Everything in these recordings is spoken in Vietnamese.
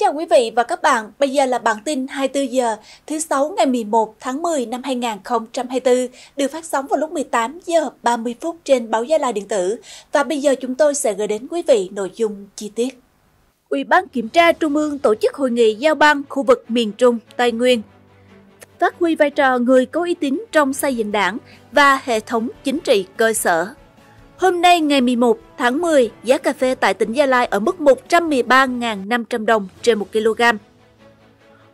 chào quý vị và các bạn. Bây giờ là bản tin 24 giờ thứ sáu ngày 11 tháng 10 năm 2024 được phát sóng vào lúc 18 giờ 30 phút trên báo Gia Lai điện tử. Và bây giờ chúng tôi sẽ gửi đến quý vị nội dung chi tiết. Ủy ban kiểm tra Trung ương tổ chức hội nghị giao ban khu vực miền Trung, Tây Nguyên. Phát huy vai trò người có uy tín trong xây dựng đảng và hệ thống chính trị cơ sở. Hôm nay ngày 11 tháng 10, giá cà phê tại tỉnh Gia Lai ở mức 113.500 đồng trên 1 kg.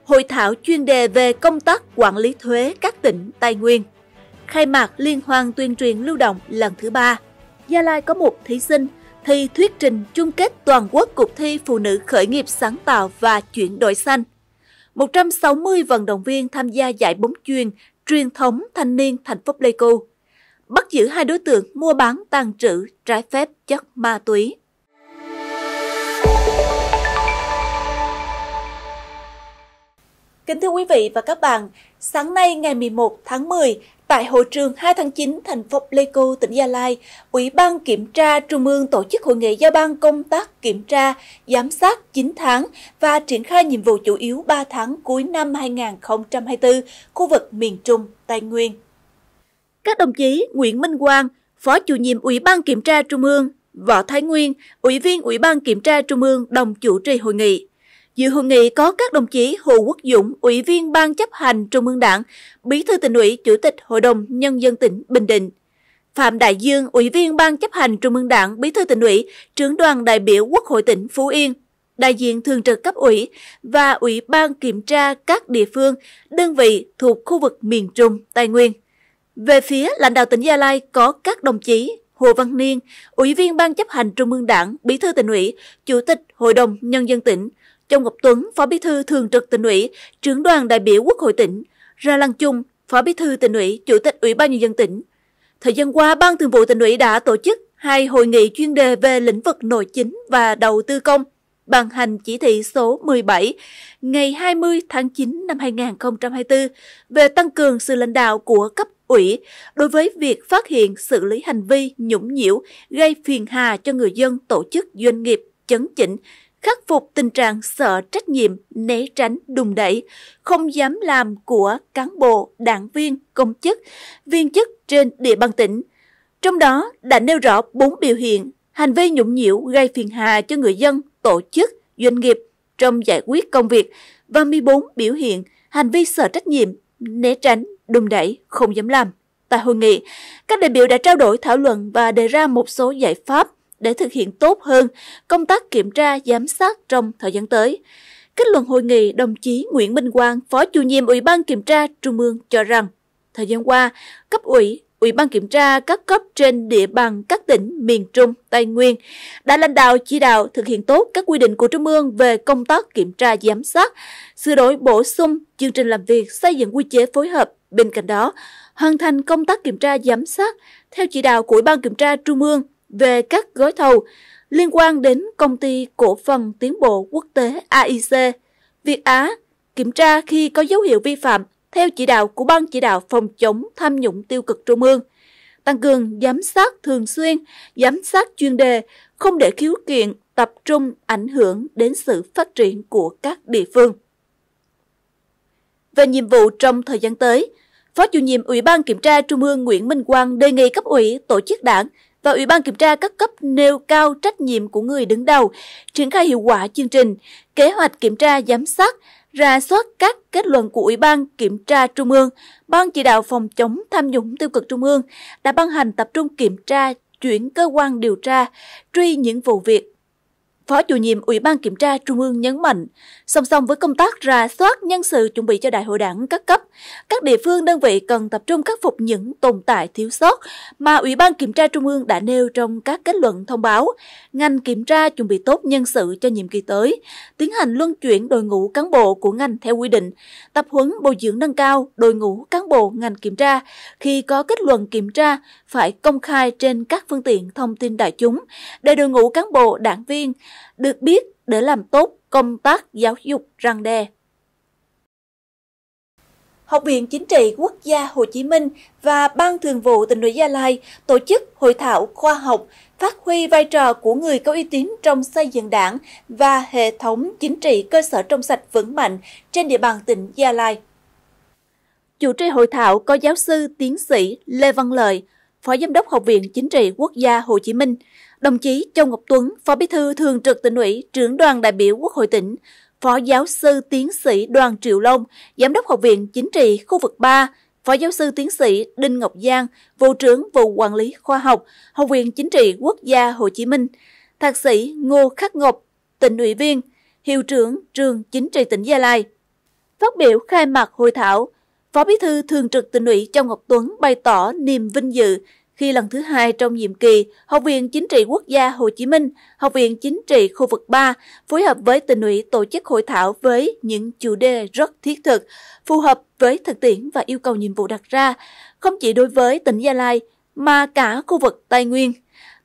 Hội thảo chuyên đề về công tác quản lý thuế các tỉnh Tây Nguyên. Khai mạc liên hoan tuyên truyền lưu động lần thứ ba. Gia Lai có một thí sinh thi thuyết trình chung kết toàn quốc cuộc thi phụ nữ khởi nghiệp sáng tạo và chuyển đổi xanh. 160 vận động viên tham gia giải bóng chuyền truyền thống thanh niên thành phố Pleiku bắt giữ hai đối tượng mua bán tàn trữ trái phép chất ma túy. Kính thưa quý vị và các bạn, sáng nay ngày 11 tháng 10, tại hội trường 2 tháng 9 thành phố Pleiku, tỉnh Gia Lai, Ủy ban Kiểm tra Trung ương tổ chức hội nghị giao ban công tác kiểm tra, giám sát 9 tháng và triển khai nhiệm vụ chủ yếu 3 tháng cuối năm 2024, khu vực miền Trung, Tây Nguyên các đồng chí Nguyễn Minh Quang, Phó chủ nhiệm Ủy ban Kiểm tra Trung ương, Võ Thái Nguyên, Ủy viên Ủy ban Kiểm tra Trung ương đồng chủ trì hội nghị. Dự hội nghị có các đồng chí Hồ Quốc Dũng, Ủy viên Ban chấp hành Trung ương Đảng, Bí thư tỉnh ủy, Chủ tịch Hội đồng Nhân dân tỉnh Bình Định. Phạm Đại Dương, Ủy viên Ban chấp hành Trung ương Đảng, Bí thư tỉnh ủy, trưởng đoàn đại biểu Quốc hội tỉnh Phú Yên, đại diện thường trực cấp ủy và Ủy ban kiểm tra các địa phương, đơn vị thuộc khu vực miền Trung, Tây Nguyên. Về phía lãnh đạo tỉnh Gia Lai có các đồng chí Hồ Văn Niên, Ủy viên Ban chấp hành Trung ương Đảng, Bí thư tỉnh ủy, Chủ tịch Hội đồng Nhân dân tỉnh, Châu Ngọc Tuấn, Phó Bí thư Thường trực tỉnh ủy, trưởng đoàn đại biểu Quốc hội tỉnh, Ra Lăng Chung, Phó Bí thư tỉnh ủy, Chủ tịch Ủy ban Nhân dân tỉnh. Thời gian qua, Ban thường vụ tỉnh ủy đã tổ chức hai hội nghị chuyên đề về lĩnh vực nội chính và đầu tư công, ban hành chỉ thị số 17 ngày 20 tháng 9 năm 2024 về tăng cường sự lãnh đạo của cấp ủy đối với việc phát hiện xử lý hành vi nhũng nhiễu gây phiền hà cho người dân tổ chức doanh nghiệp chấn chỉnh khắc phục tình trạng sợ trách nhiệm né tránh đùng đẩy không dám làm của cán bộ đảng viên công chức viên chức trên địa bàn tỉnh trong đó đã nêu rõ bốn biểu hiện hành vi nhũng nhiễu gây phiền hà cho người dân tổ chức doanh nghiệp trong giải quyết công việc và 14 biểu hiện hành vi sợ trách nhiệm né tránh đùng đẩy, không dám làm. Tại hội nghị, các đại biểu đã trao đổi thảo luận và đề ra một số giải pháp để thực hiện tốt hơn công tác kiểm tra, giám sát trong thời gian tới. Kết luận hội nghị, đồng chí Nguyễn Minh Quang, Phó chủ nhiệm Ủy ban Kiểm tra Trung ương cho rằng, thời gian qua, cấp ủy, Ủy ban kiểm tra các cấp trên địa bàn các tỉnh miền Trung, Tây Nguyên đã lãnh đạo chỉ đạo thực hiện tốt các quy định của Trung ương về công tác kiểm tra giám sát, sửa đổi bổ sung chương trình làm việc, xây dựng quy chế phối hợp Bên cạnh đó, hoàn thành công tác kiểm tra giám sát theo chỉ đạo của Ủy ban kiểm tra Trung ương về các gói thầu liên quan đến công ty cổ phần tiến bộ quốc tế AIC, Việt Á kiểm tra khi có dấu hiệu vi phạm theo chỉ đạo của Ban chỉ đạo phòng chống tham nhũng tiêu cực Trung ương, tăng cường giám sát thường xuyên, giám sát chuyên đề, không để khiếu kiện tập trung ảnh hưởng đến sự phát triển của các địa phương. Về nhiệm vụ trong thời gian tới, Phó chủ nhiệm Ủy ban Kiểm tra Trung ương Nguyễn Minh Quang đề nghị cấp ủy, tổ chức đảng và Ủy ban Kiểm tra các cấp nêu cao trách nhiệm của người đứng đầu, triển khai hiệu quả chương trình, kế hoạch kiểm tra giám sát, ra soát các kết luận của Ủy ban Kiểm tra Trung ương, Ban chỉ đạo phòng chống tham nhũng tiêu cực Trung ương đã ban hành tập trung kiểm tra chuyển cơ quan điều tra, truy những vụ việc Phó chủ nhiệm Ủy ban Kiểm tra Trung ương nhấn mạnh, song song với công tác ra soát nhân sự chuẩn bị cho đại hội đảng các cấp, các địa phương đơn vị cần tập trung khắc phục những tồn tại thiếu sót mà Ủy ban Kiểm tra Trung ương đã nêu trong các kết luận thông báo. Ngành kiểm tra chuẩn bị tốt nhân sự cho nhiệm kỳ tới, tiến hành luân chuyển đội ngũ cán bộ của ngành theo quy định, tập huấn bồi dưỡng nâng cao đội ngũ cán bộ ngành kiểm tra khi có kết luận kiểm tra phải công khai trên các phương tiện thông tin đại chúng để đội ngũ cán bộ đảng viên được biết để làm tốt công tác giáo dục răng đe. Học viện Chính trị Quốc gia Hồ Chí Minh và Ban Thường vụ tỉnh ủy Gia Lai tổ chức hội thảo khoa học phát huy vai trò của người có uy tín trong xây dựng đảng và hệ thống chính trị cơ sở trong sạch vững mạnh trên địa bàn tỉnh Gia Lai. Chủ trì hội thảo có giáo sư tiến sĩ Lê Văn Lợi, Phó Giám đốc Học viện Chính trị Quốc gia Hồ Chí Minh, Đồng chí Châu Ngọc Tuấn, Phó Bí thư Thường trực tỉnh ủy, trưởng đoàn đại biểu Quốc hội tỉnh, Phó giáo sư tiến sĩ Đoàn Triệu Long, Giám đốc Học viện Chính trị khu vực 3, Phó giáo sư tiến sĩ Đinh Ngọc Giang, Vụ trưởng Vụ Quản lý Khoa học, Học viện Chính trị Quốc gia Hồ Chí Minh, Thạc sĩ Ngô Khắc Ngọc, tỉnh ủy viên, Hiệu trưởng Trường Chính trị tỉnh Gia Lai. Phát biểu khai mạc hội thảo, Phó Bí thư Thường trực tỉnh ủy Châu Ngọc Tuấn bày tỏ niềm vinh dự khi lần thứ hai trong nhiệm kỳ, Học viện Chính trị Quốc gia Hồ Chí Minh, Học viện Chính trị khu vực 3 phối hợp với tình ủy tổ chức hội thảo với những chủ đề rất thiết thực, phù hợp với thực tiễn và yêu cầu nhiệm vụ đặt ra, không chỉ đối với tỉnh Gia Lai mà cả khu vực Tây Nguyên.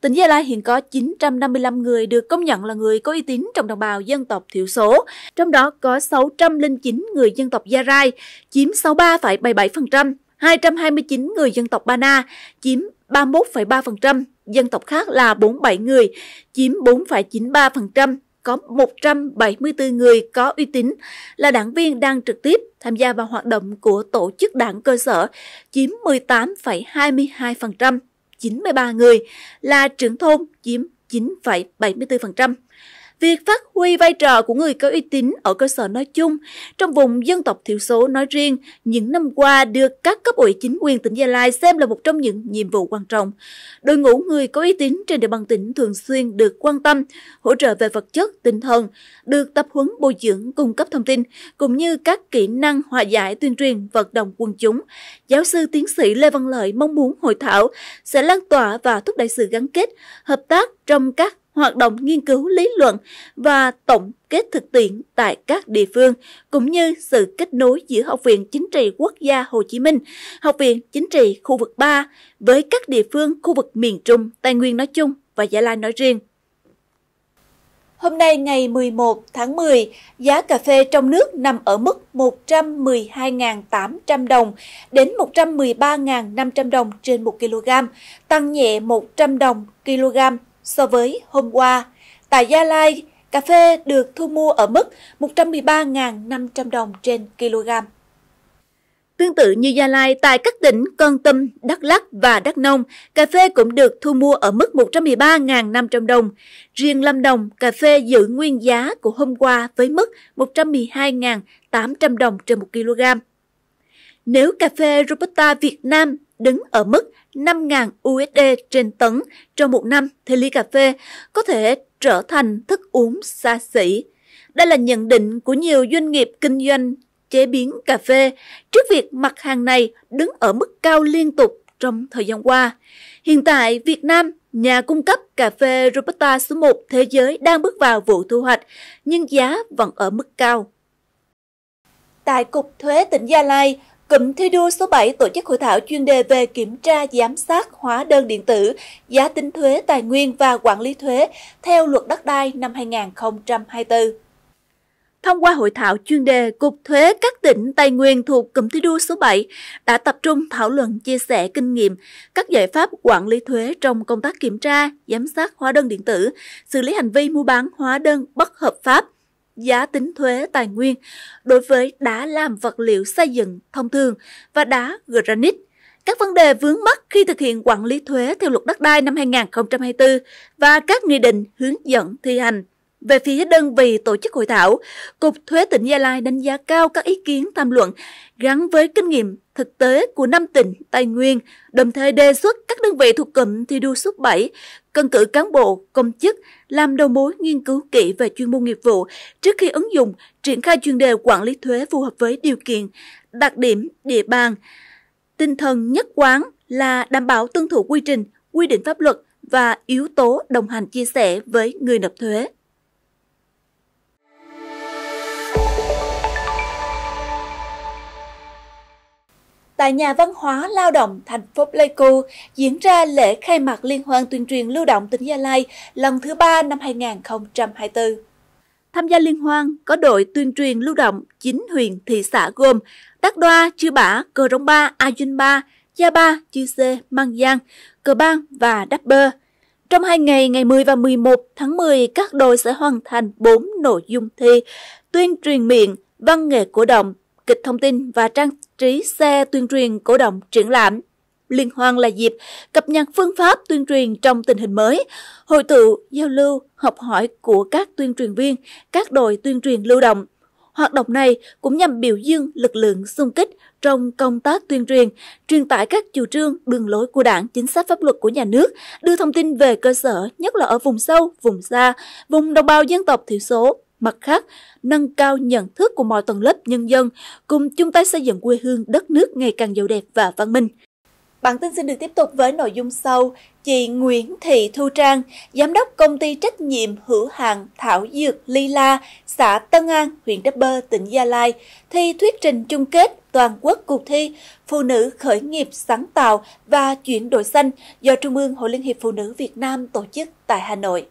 Tỉnh Gia Lai hiện có 955 người được công nhận là người có uy tín trong đồng bào dân tộc thiểu số, trong đó có 609 người dân tộc Gia Rai, chiếm 63,77%. 229 người dân tộc Ba Na, chiếm 31,3%, dân tộc khác là 47 người, chiếm 4,93%, có 174 người có uy tín là đảng viên đang trực tiếp tham gia vào hoạt động của tổ chức đảng cơ sở, chiếm 18,22%, 93 người là trưởng thôn chiếm 9,74% việc phát huy vai trò của người có uy tín ở cơ sở nói chung, trong vùng dân tộc thiểu số nói riêng, những năm qua được các cấp ủy chính quyền tỉnh Gia Lai xem là một trong những nhiệm vụ quan trọng. Đội ngũ người có uy tín trên địa bàn tỉnh thường xuyên được quan tâm, hỗ trợ về vật chất, tinh thần, được tập huấn bồi dưỡng, cung cấp thông tin, cũng như các kỹ năng hòa giải, tuyên truyền, vận động quần chúng. Giáo sư tiến sĩ Lê Văn Lợi mong muốn hội thảo sẽ lan tỏa và thúc đẩy sự gắn kết, hợp tác trong các hoạt động nghiên cứu lý luận và tổng kết thực tiễn tại các địa phương, cũng như sự kết nối giữa Học viện Chính trị Quốc gia Hồ Chí Minh, Học viện Chính trị khu vực 3 với các địa phương khu vực miền Trung, Tây Nguyên nói chung và Gia Lai nói riêng. Hôm nay ngày 11 tháng 10, giá cà phê trong nước nằm ở mức 112.800 đồng đến 113.500 đồng trên 1 kg, tăng nhẹ 100 đồng kg so với hôm qua. Tại Gia Lai, cà phê được thu mua ở mức 113.500 đồng trên kg. Tương tự như Gia Lai, tại các tỉnh Con Tâm, Đắk lắc và Đắk Nông, cà phê cũng được thu mua ở mức 113.500 đồng. Riêng Lâm Đồng, cà phê giữ nguyên giá của hôm qua với mức 112.800 đồng trên 1 kg. Nếu cà phê Robusta Việt Nam đứng ở mức 5.000 USD trên tấn trong một năm thì ly cà phê có thể trở thành thức uống xa xỉ. Đây là nhận định của nhiều doanh nghiệp kinh doanh chế biến cà phê trước việc mặt hàng này đứng ở mức cao liên tục trong thời gian qua. Hiện tại, Việt Nam, nhà cung cấp cà phê Robusta số 1 thế giới đang bước vào vụ thu hoạch, nhưng giá vẫn ở mức cao. Tại Cục Thuế tỉnh Gia Lai, Cụm thi đua số 7 tổ chức hội thảo chuyên đề về kiểm tra giám sát hóa đơn điện tử, giá tính thuế tài nguyên và quản lý thuế theo luật đất đai năm 2024. Thông qua hội thảo chuyên đề Cục Thuế các tỉnh Tây Nguyên thuộc Cụm Thi đua số 7 đã tập trung thảo luận chia sẻ kinh nghiệm, các giải pháp quản lý thuế trong công tác kiểm tra, giám sát hóa đơn điện tử, xử lý hành vi mua bán hóa đơn bất hợp pháp – giá tính thuế tài nguyên đối với đá làm vật liệu xây dựng thông thường và đá granite. Các vấn đề vướng mắc khi thực hiện quản lý thuế theo luật đất đai năm 2024 và các nghị định hướng dẫn thi hành. Về phía đơn vị tổ chức hội thảo, Cục Thuế tỉnh Gia Lai đánh giá cao các ý kiến tham luận gắn với kinh nghiệm thực tế của năm tỉnh Tây Nguyên, đồng thời đề xuất các đơn vị thuộc cụm thi đua số 7 cần cử cán bộ, công chức làm đầu mối nghiên cứu kỹ về chuyên môn nghiệp vụ trước khi ứng dụng triển khai chuyên đề quản lý thuế phù hợp với điều kiện, đặc điểm, địa bàn. Tinh thần nhất quán là đảm bảo tuân thủ quy trình, quy định pháp luật và yếu tố đồng hành chia sẻ với người nộp thuế. tại nhà văn hóa lao động thành phố Pleiku diễn ra lễ khai mạc liên hoan tuyên truyền lưu động tỉnh Gia Lai lần thứ ba năm 2024. Tham gia liên hoan có đội tuyên truyền lưu động 9 huyện thị xã gồm Đắc Đoa, Chư Bả, Cờ Rông Ba, A Duyên Ba, Gia Ba, Chư Sê, Mang Giang, Cờ Bang và Đắc Bơ. Trong hai ngày ngày 10 và 11 tháng 10, các đội sẽ hoàn thành 4 nội dung thi tuyên truyền miệng, văn nghệ cổ động, kịch thông tin và trang trí xe tuyên truyền cổ động triển lãm. Liên hoan là dịp cập nhật phương pháp tuyên truyền trong tình hình mới, hội tụ, giao lưu, học hỏi của các tuyên truyền viên, các đội tuyên truyền lưu động. Hoạt động này cũng nhằm biểu dương lực lượng xung kích trong công tác tuyên truyền, truyền tải các chủ trương, đường lối của đảng, chính sách pháp luật của nhà nước, đưa thông tin về cơ sở, nhất là ở vùng sâu, vùng xa, vùng đồng bào dân tộc thiểu số, mặt khác nâng cao nhận thức của mọi tầng lớp nhân dân, cùng chung tay xây dựng quê hương đất nước ngày càng giàu đẹp và văn minh. Bản tin xin được tiếp tục với nội dung sau. Chị Nguyễn Thị Thu Trang, Giám đốc Công ty Trách nhiệm hữu hạn Thảo Dược Ly La, xã Tân An, huyện Đắk Bơ, tỉnh Gia Lai, thi thuyết trình chung kết toàn quốc cuộc thi Phụ nữ khởi nghiệp sáng tạo và chuyển đổi xanh do Trung ương Hội Liên hiệp Phụ nữ Việt Nam tổ chức tại Hà Nội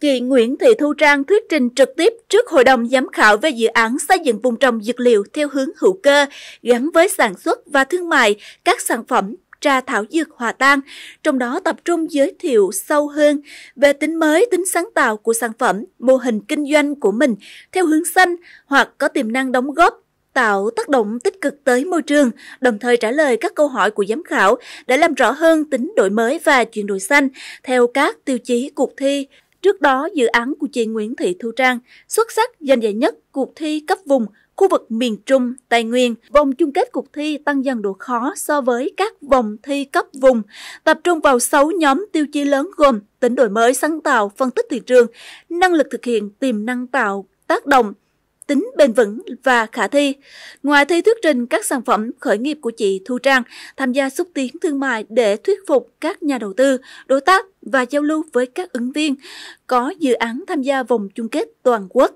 chị Nguyễn Thị Thu Trang thuyết trình trực tiếp trước Hội đồng Giám khảo về dự án xây dựng vùng trồng dược liệu theo hướng hữu cơ, gắn với sản xuất và thương mại các sản phẩm trà thảo dược hòa tan, trong đó tập trung giới thiệu sâu hơn về tính mới, tính sáng tạo của sản phẩm, mô hình kinh doanh của mình theo hướng xanh hoặc có tiềm năng đóng góp tạo tác động tích cực tới môi trường, đồng thời trả lời các câu hỏi của giám khảo để làm rõ hơn tính đổi mới và chuyển đổi xanh theo các tiêu chí cuộc thi. Trước đó, dự án của chị Nguyễn Thị Thu Trang xuất sắc giành giải nhất cuộc thi cấp vùng khu vực miền Trung, Tây Nguyên. Vòng chung kết cuộc thi tăng dần độ khó so với các vòng thi cấp vùng, tập trung vào 6 nhóm tiêu chí lớn gồm tính đổi mới sáng tạo, phân tích thị trường, năng lực thực hiện, tiềm năng tạo, tác động, tính bền vững và khả thi. Ngoài thi thuyết trình các sản phẩm khởi nghiệp của chị Thu Trang, tham gia xúc tiến thương mại để thuyết phục các nhà đầu tư, đối tác và giao lưu với các ứng viên, có dự án tham gia vòng chung kết toàn quốc.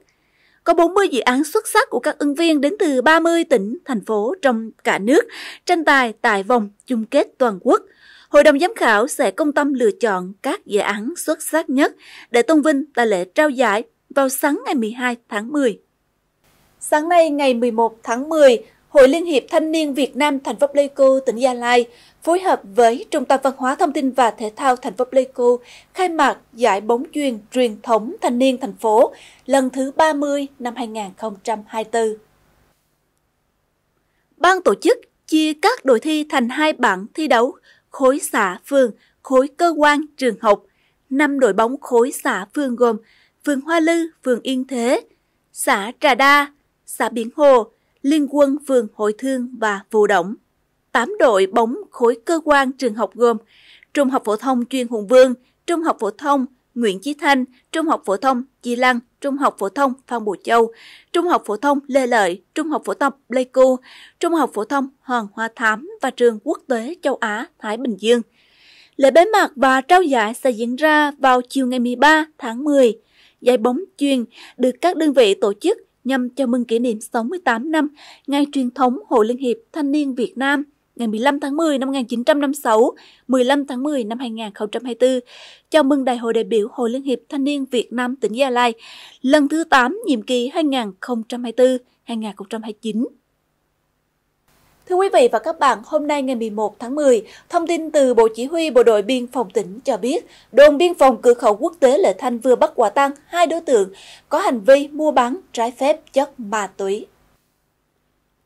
Có 40 dự án xuất sắc của các ứng viên đến từ 30 tỉnh, thành phố trong cả nước tranh tài tại vòng chung kết toàn quốc. Hội đồng giám khảo sẽ công tâm lựa chọn các dự án xuất sắc nhất để tôn vinh tại lễ trao giải vào sáng ngày 12 tháng 10. Sáng nay ngày 11 tháng 10, Hội Liên hiệp Thanh niên Việt Nam thành phố Pleiku, tỉnh Gia Lai phối hợp với Trung tâm Văn hóa Thông tin và Thể thao thành phố Pleiku khai mạc giải bóng chuyền truyền thống thanh niên thành phố lần thứ 30 năm 2024. Ban tổ chức chia các đội thi thành hai bảng thi đấu, khối xã phường, khối cơ quan trường học. Năm đội bóng khối xã phường gồm phường Hoa Lư, phường Yên Thế, xã Trà Đa, xã Biển Hồ, Liên quân phường Hội Thương và Phù Động. 8 đội bóng khối cơ quan trường học gồm Trung học phổ thông chuyên Hùng Vương, Trung học phổ thông Nguyễn Chí Thanh, Trung học phổ thông Chi Lăng, Trung học phổ thông Phan Bùi Châu, Trung học phổ thông Lê Lợi, Trung học phổ thông Pleiku, Trung học phổ thông Hoàng Hoa Thám và trường quốc tế châu Á Thái Bình Dương. Lễ bế mạc và trao giải sẽ diễn ra vào chiều ngày 13 tháng 10. Giải bóng chuyên được các đơn vị tổ chức nhằm chào mừng kỷ niệm 68 năm Ngày truyền thống Hội Liên hiệp Thanh niên Việt Nam ngày 15 tháng 10 năm 1956, 15 tháng 10 năm 2024, chào mừng Đại hội đại biểu Hội Liên hiệp Thanh niên Việt Nam tỉnh Gia Lai lần thứ 8 nhiệm kỳ 2024-2029. Thưa quý vị và các bạn, hôm nay ngày 11 tháng 10, thông tin từ Bộ Chỉ huy Bộ đội Biên phòng tỉnh cho biết, đồn biên phòng cửa khẩu quốc tế Lệ Thanh vừa bắt quả tang hai đối tượng có hành vi mua bán trái phép chất ma túy.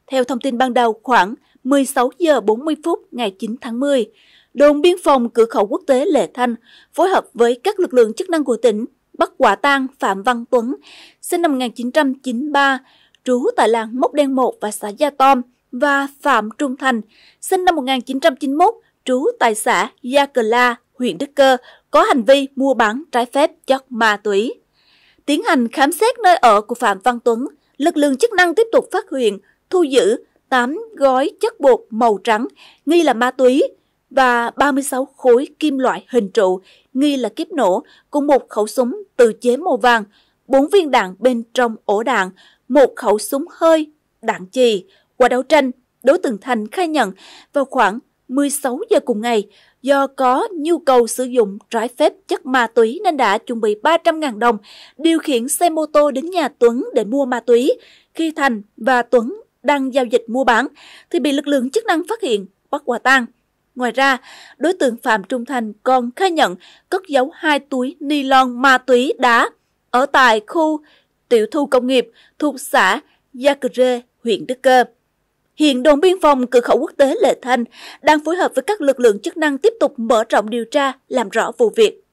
Theo thông tin ban đầu, khoảng 16 giờ 40 phút ngày 9 tháng 10, đồn biên phòng cửa khẩu quốc tế Lệ Thanh phối hợp với các lực lượng chức năng của tỉnh bắt quả tang Phạm Văn Tuấn, sinh năm 1993, trú tại làng Mốc Đen 1 và xã Gia Tom, và Phạm Trung Thành, sinh năm 1991, trú tại xã Gia Cờ La, huyện Đức Cơ, có hành vi mua bán trái phép chất ma túy. Tiến hành khám xét nơi ở của Phạm Văn Tuấn, lực lượng chức năng tiếp tục phát hiện, thu giữ 8 gói chất bột màu trắng nghi là ma túy và 36 khối kim loại hình trụ nghi là kiếp nổ cùng một khẩu súng tự chế màu vàng, 4 viên đạn bên trong ổ đạn, một khẩu súng hơi, đạn chì, qua đấu tranh, đối tượng Thành khai nhận vào khoảng 16 giờ cùng ngày, do có nhu cầu sử dụng trái phép chất ma túy nên đã chuẩn bị 300.000 đồng, điều khiển xe mô tô đến nhà Tuấn để mua ma túy. Khi Thành và Tuấn đang giao dịch mua bán, thì bị lực lượng chức năng phát hiện, bắt quả tang. Ngoài ra, đối tượng Phạm Trung Thành còn khai nhận cất giấu hai túi ni lon ma túy đá ở tại khu tiểu thu công nghiệp thuộc xã Gia Cư Rê, huyện Đức Cơ. Hiện đồn biên phòng cửa khẩu quốc tế Lệ Thanh đang phối hợp với các lực lượng chức năng tiếp tục mở rộng điều tra, làm rõ vụ việc.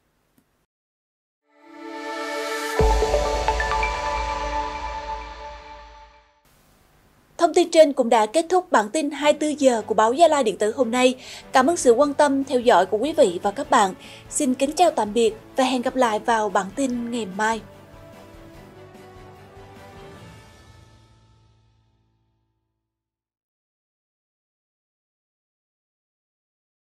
Thông tin trên cũng đã kết thúc bản tin 24 giờ của báo Gia Lai Điện tử hôm nay. Cảm ơn sự quan tâm theo dõi của quý vị và các bạn. Xin kính chào tạm biệt và hẹn gặp lại vào bản tin ngày mai.